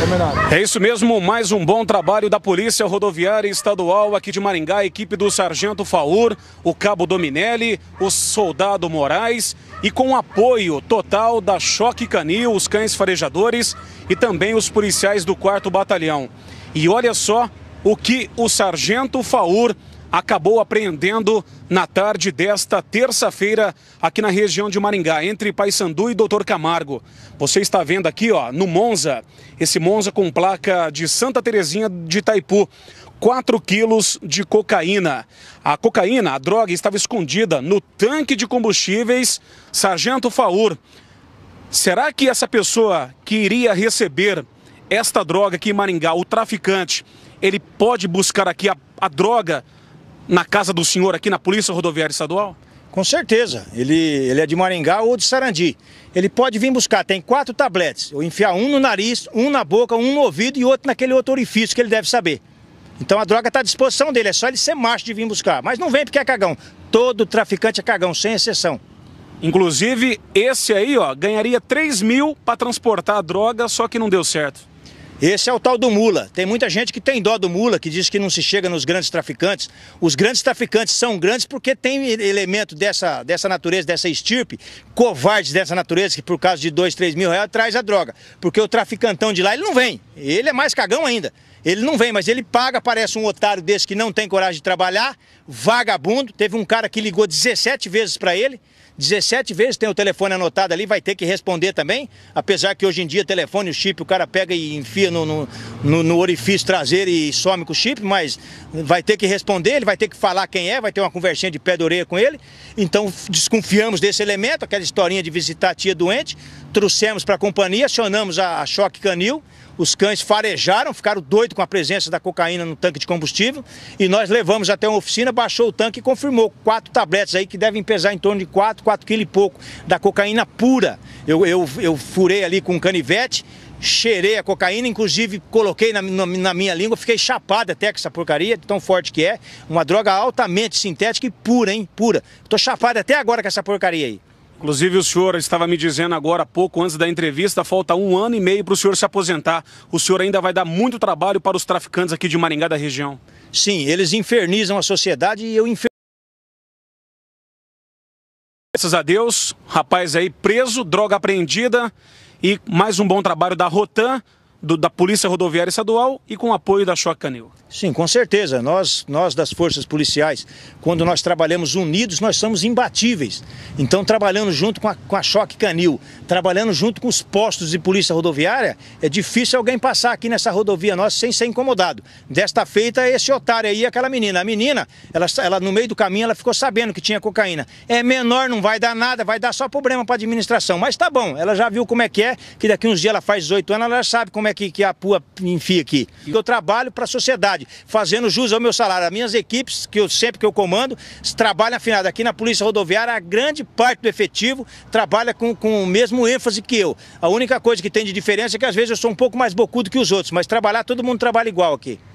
Combinado. É isso mesmo, mais um bom trabalho da Polícia Rodoviária Estadual aqui de Maringá, a equipe do Sargento Faur, o Cabo Dominelli, o Soldado Moraes e com apoio total da Choque Canil, os cães farejadores e também os policiais do 4 Batalhão. E olha só o que o sargento Faur acabou apreendendo na tarde desta terça-feira aqui na região de Maringá, entre Paysandu e Doutor Camargo. Você está vendo aqui, ó, no Monza, esse Monza com placa de Santa Terezinha de Itaipu. 4 quilos de cocaína. A cocaína, a droga, estava escondida no tanque de combustíveis Sargento Faur. Será que essa pessoa que iria receber esta droga aqui em Maringá, o traficante, ele pode buscar aqui a, a droga na casa do senhor, aqui na Polícia Rodoviária Estadual? Com certeza. Ele, ele é de Maringá ou de Sarandi. Ele pode vir buscar, tem quatro tabletes. Eu enfiar um no nariz, um na boca, um no ouvido e outro naquele outro orifício que ele deve saber. Então a droga está à disposição dele, é só ele ser macho de vir buscar. Mas não vem porque é cagão. Todo traficante é cagão, sem exceção. Inclusive, esse aí, ó, ganharia 3 mil para transportar a droga, só que não deu certo. Esse é o tal do mula. Tem muita gente que tem dó do mula, que diz que não se chega nos grandes traficantes. Os grandes traficantes são grandes porque tem elemento dessa, dessa natureza, dessa estirpe, covardes dessa natureza, que por causa de dois, três mil reais traz a droga. Porque o traficantão de lá, ele não vem. Ele é mais cagão ainda. Ele não vem, mas ele paga, parece um otário desse que não tem coragem de trabalhar, vagabundo. Teve um cara que ligou 17 vezes para ele, 17 vezes tem o telefone anotado ali, vai ter que responder também. Apesar que hoje em dia telefone, o chip, o cara pega e enfia no, no, no, no orifício traseiro e some com o chip, mas vai ter que responder, ele vai ter que falar quem é, vai ter uma conversinha de pé de orelha com ele. Então desconfiamos desse elemento, aquela historinha de visitar a tia doente trouxemos para a companhia, acionamos a, a Choque Canil, os cães farejaram, ficaram doidos com a presença da cocaína no tanque de combustível e nós levamos até uma oficina, baixou o tanque e confirmou quatro tabletes aí que devem pesar em torno de 4, 4 quilos e pouco da cocaína pura. Eu, eu, eu furei ali com um canivete, cheirei a cocaína, inclusive coloquei na, na, na, minha língua, fiquei chapado até com essa porcaria, tão forte que é. Uma droga altamente sintética e pura, hein? Pura. Tô chapado até agora com essa porcaria aí. Inclusive, o senhor estava me dizendo agora há pouco, antes da entrevista, falta um ano e meio para o senhor se aposentar. O senhor ainda vai dar muito trabalho para os traficantes aqui de Maringá da região. Sim, eles infernizam a sociedade e eu infernizo. Graças a Deus, rapaz aí preso, droga apreendida e mais um bom trabalho da Rotan do, da Polícia Rodoviária Estadual e com apoio da Choque Canil. Sim, com certeza. Nós, nós das forças policiais, quando nós trabalhamos unidos, nós somos imbatíveis. Então, trabalhando junto com a, com a Choque Canil, trabalhando junto com os postos de polícia rodoviária, é difícil alguém passar aqui nessa rodovia nossa sem ser incomodado. Desta feita, esse otário aí, aquela menina. A menina, ela, ela no meio do caminho, ela ficou sabendo que tinha cocaína. É menor, não vai dar nada, vai dar só problema para a administração. Mas tá bom, ela já viu como é que é, que daqui uns dias ela faz 18 anos, ela já sabe como é é que, que a PUA enfia aqui. Eu trabalho para a sociedade, fazendo jus ao meu salário. As minhas equipes, que eu sempre que eu comando, trabalham afinado. Aqui na Polícia Rodoviária, a grande parte do efetivo trabalha com, com o mesmo ênfase que eu. A única coisa que tem de diferença é que às vezes eu sou um pouco mais bocudo que os outros, mas trabalhar, todo mundo trabalha igual aqui.